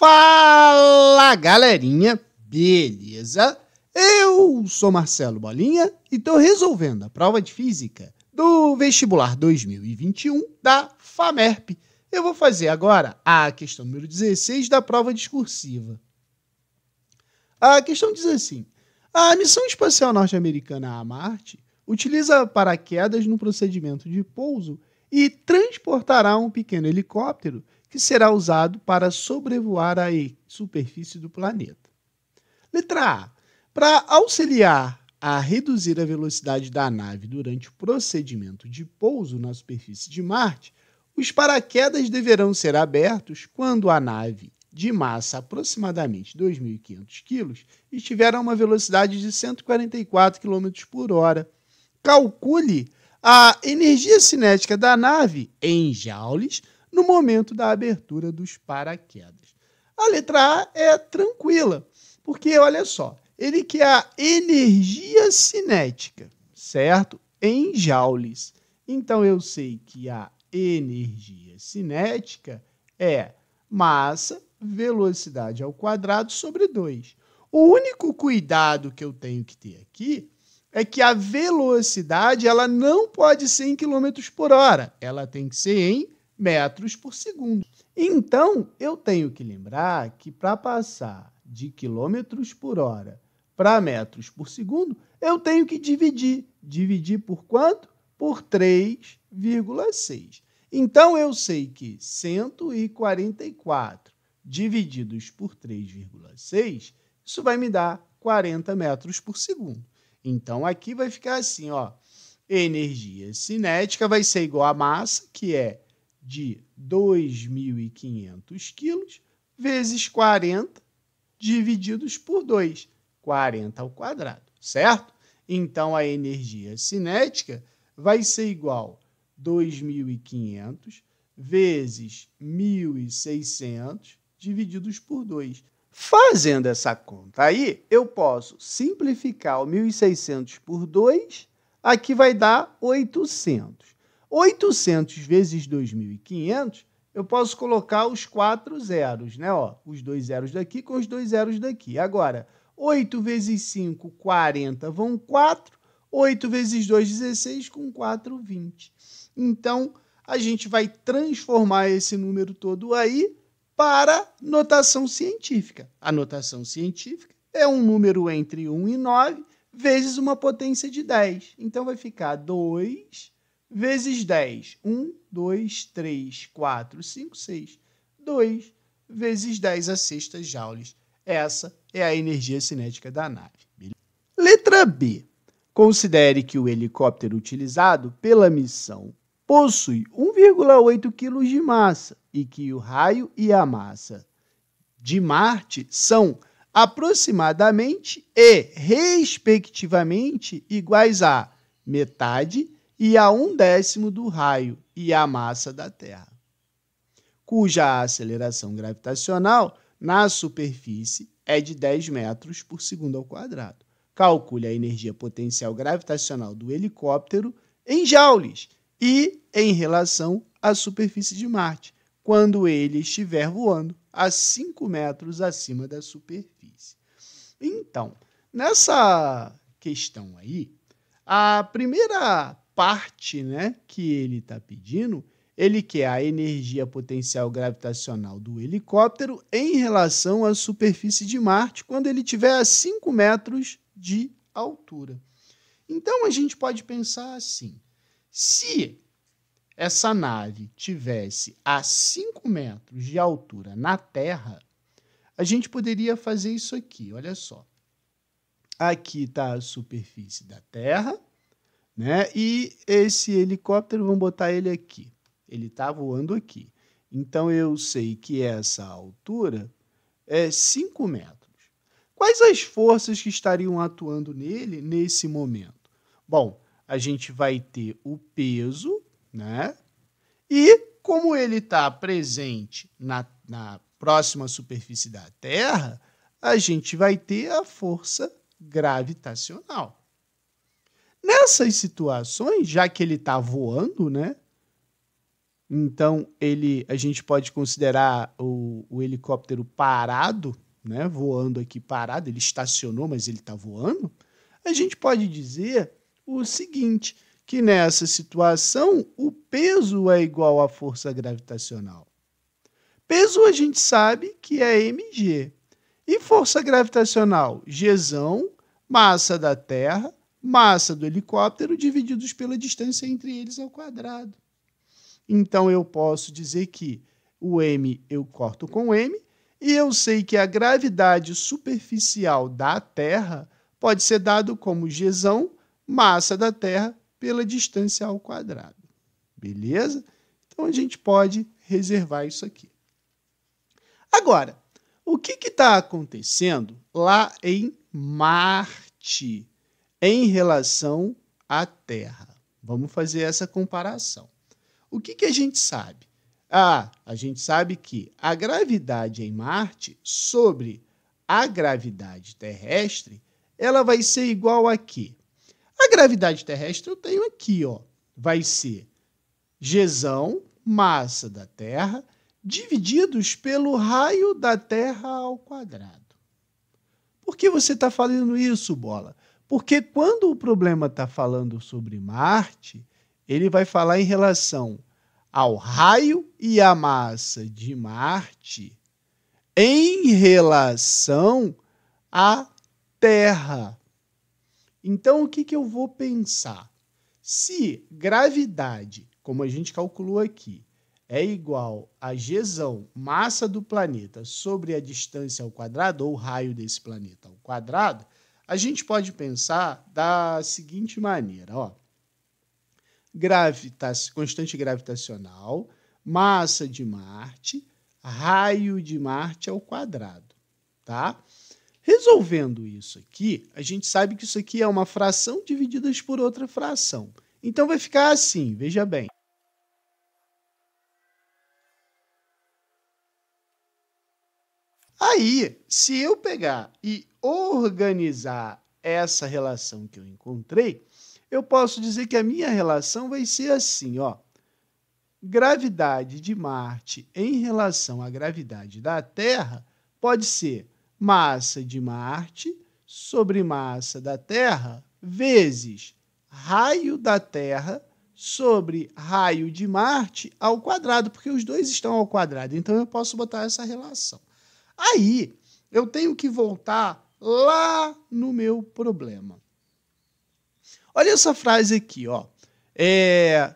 Fala galerinha, beleza? Eu sou Marcelo Bolinha e estou resolvendo a prova de física do vestibular 2021 da FAMERP. Eu vou fazer agora a questão número 16 da prova discursiva. A questão diz assim: a missão espacial norte-americana a Marte utiliza paraquedas no procedimento de pouso e transportará um pequeno helicóptero que será usado para sobrevoar a superfície do planeta. Letra A. Para auxiliar a reduzir a velocidade da nave durante o procedimento de pouso na superfície de Marte, os paraquedas deverão ser abertos quando a nave de massa aproximadamente 2.500 kg estiver a uma velocidade de 144 km por hora. Calcule a energia cinética da nave em joules no momento da abertura dos paraquedas. A letra A é tranquila, porque olha só, ele quer a energia cinética, certo? Em joules. Então eu sei que a energia cinética é massa velocidade ao quadrado sobre 2. O único cuidado que eu tenho que ter aqui é que a velocidade ela não pode ser em quilômetros por hora, ela tem que ser em metros por segundo. Então, eu tenho que lembrar que para passar de quilômetros por hora para metros por segundo, eu tenho que dividir. Dividir por quanto? Por 3,6. Então, eu sei que 144 divididos por 3,6, isso vai me dar 40 metros por segundo. Então, aqui vai ficar assim, ó. Energia cinética vai ser igual a massa, que é de 2.500 quilos vezes 40 divididos por 2, 40 ao quadrado, certo? Então a energia cinética vai ser igual a 2.500 vezes 1.600 divididos por 2. Fazendo essa conta aí, eu posso simplificar o 1.600 por 2, aqui vai dar 800. 800 vezes 2.500, eu posso colocar os quatro zeros, né? Ó, os dois zeros daqui com os dois zeros daqui. Agora, 8 vezes 5, 40, vão 4. 8 vezes 2, 16, com 4, 20. Então, a gente vai transformar esse número todo aí para notação científica. A notação científica é um número entre 1 e 9 vezes uma potência de 10. Então, vai ficar 2 vezes 10. 1, 2, 3, 4, 5, 6. 2 vezes 10 a sexta joules. Essa é a energia cinética da nave. Letra B. Considere que o helicóptero utilizado pela missão possui 1,8 kg de massa e que o raio e a massa de Marte são aproximadamente e respectivamente iguais a metade e a um décimo do raio e a massa da Terra, cuja aceleração gravitacional na superfície é de 10 metros por segundo ao quadrado. Calcule a energia potencial gravitacional do helicóptero em joules e em relação à superfície de Marte, quando ele estiver voando a 5 metros acima da superfície. Então, nessa questão aí, a primeira parte né, que ele está pedindo, ele quer a energia potencial gravitacional do helicóptero em relação à superfície de Marte quando ele estiver a 5 metros de altura. Então a gente pode pensar assim: se essa nave tivesse a 5 metros de altura na Terra, a gente poderia fazer isso aqui, olha só. Aqui está a superfície da Terra né? E esse helicóptero, vamos botar ele aqui. Ele está voando aqui. Então eu sei que essa altura é 5 metros. Quais as forças que estariam atuando nele nesse momento? Bom, a gente vai ter o peso, né? E como ele está presente na, na próxima superfície da Terra, a gente vai ter a força gravitacional. Nessas situações, já que ele está voando, né? Então ele, a gente pode considerar o, o helicóptero parado, né? Voando aqui parado, ele estacionou, mas ele está voando. A gente pode dizer o seguinte, que nessa situação o peso é igual à força gravitacional. Peso a gente sabe que é mg. E força gravitacional, g, massa da Terra massa do helicóptero divididos pela distância entre eles ao quadrado. Então eu posso dizer que o m eu corto com m e eu sei que a gravidade superficial da Terra pode ser dado como g massa da Terra pela distância ao quadrado. Beleza? Então a gente pode reservar isso aqui. Agora, o que está acontecendo lá em Marte? em relação à Terra. Vamos fazer essa comparação. O que, que a gente sabe? Ah, a gente sabe que a gravidade em Marte sobre a gravidade terrestre, ela vai ser igual a quê? A gravidade terrestre eu tenho aqui, ó. Vai ser Gesão massa da Terra, divididos pelo raio da Terra ao quadrado. Por que você está fazendo isso, Bola? Porque quando o problema está falando sobre Marte, ele vai falar em relação ao raio e à massa de Marte em relação à Terra. Então, o que, que eu vou pensar? Se gravidade, como a gente calculou aqui, é igual a gesão massa do planeta, sobre a distância ao quadrado, ou raio desse planeta ao quadrado, a gente pode pensar da seguinte maneira, ó. Gravita constante gravitacional, massa de Marte, raio de Marte ao quadrado, tá? Resolvendo isso aqui, a gente sabe que isso aqui é uma fração dividida por outra fração. Então vai ficar assim, veja bem. aí, se eu pegar e organizar essa relação que eu encontrei, eu posso dizer que a minha relação vai ser assim, ó. Gravidade de Marte em relação à gravidade da Terra pode ser massa de Marte sobre massa da Terra vezes raio da Terra sobre raio de Marte ao quadrado, porque os dois estão ao quadrado. Então eu posso botar essa relação. Aí eu tenho que voltar lá no meu problema. Olha essa frase aqui, ó. É,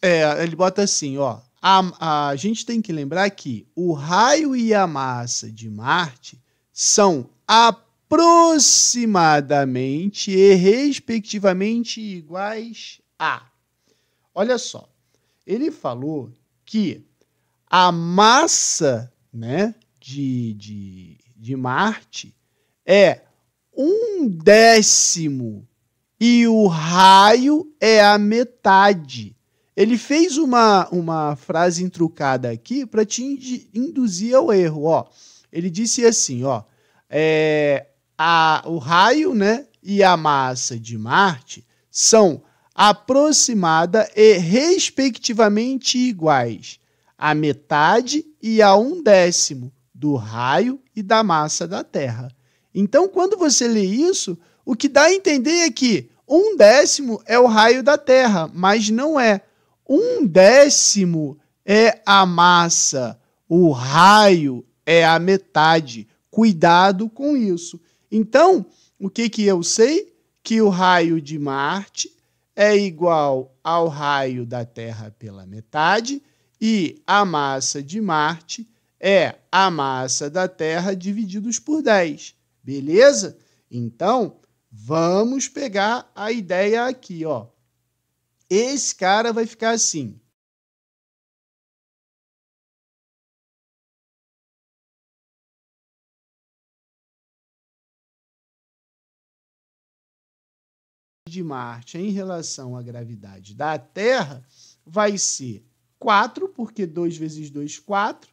é, ele bota assim, ó. A, a gente tem que lembrar que o raio e a massa de Marte são aproximadamente e respectivamente iguais a. Olha só, ele falou que a massa, né, de, de, de Marte é um décimo e o raio é a metade. Ele fez uma, uma frase intrucada aqui para te induzir ao erro. Ó. Ele disse assim: ó, é, a, o raio né, e a massa de Marte são aproximada e respectivamente iguais a metade e a um décimo do raio e da massa da Terra. Então, quando você lê isso, o que dá a entender é que um décimo é o raio da Terra, mas não é. Um décimo é a massa, o raio é a metade. Cuidado com isso. Então, o que, que eu sei? Que o raio de Marte é igual ao raio da Terra pela metade e a massa de Marte é a massa da Terra divididos por 10. Beleza? Então, vamos pegar a ideia aqui, ó. Esse cara vai ficar assim. de Marte em relação à gravidade da Terra vai ser 4, porque 2 vezes 2, 4,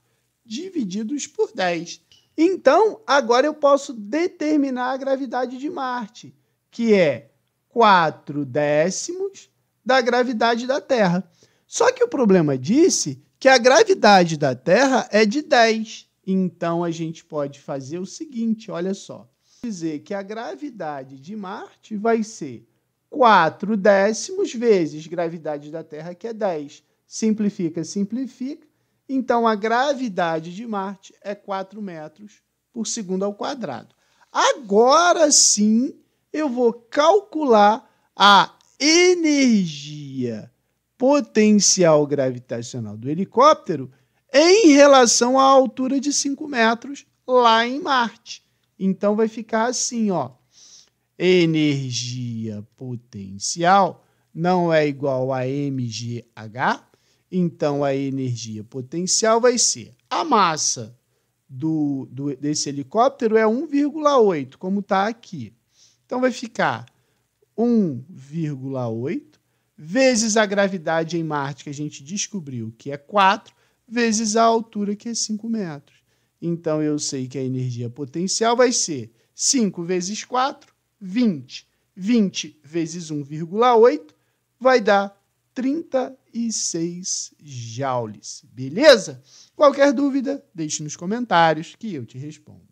divididos por 10. Então, agora eu posso determinar a gravidade de Marte, que é 4 décimos da gravidade da Terra. Só que o problema disse é que a gravidade da Terra é de 10. Então, a gente pode fazer o seguinte, olha só. Dizer que a gravidade de Marte vai ser 4 décimos vezes gravidade da Terra, que é 10. Simplifica, simplifica então, a gravidade de Marte é 4 metros por segundo ao quadrado. Agora sim, eu vou calcular a energia potencial gravitacional do helicóptero em relação à altura de 5 metros lá em Marte. Então vai ficar assim, ó. Energia potencial não é igual a mgh então, a energia potencial vai ser a massa do, do desse helicóptero é 1,8, como está aqui. Então, vai ficar 1,8 vezes a gravidade em Marte, que a gente descobriu que é 4, vezes a altura, que é 5 metros. Então, eu sei que a energia potencial vai ser 5 vezes 4, 20. 20 vezes 1,8 vai dar 30 e 6 joules. Beleza? Qualquer dúvida, deixe nos comentários que eu te respondo.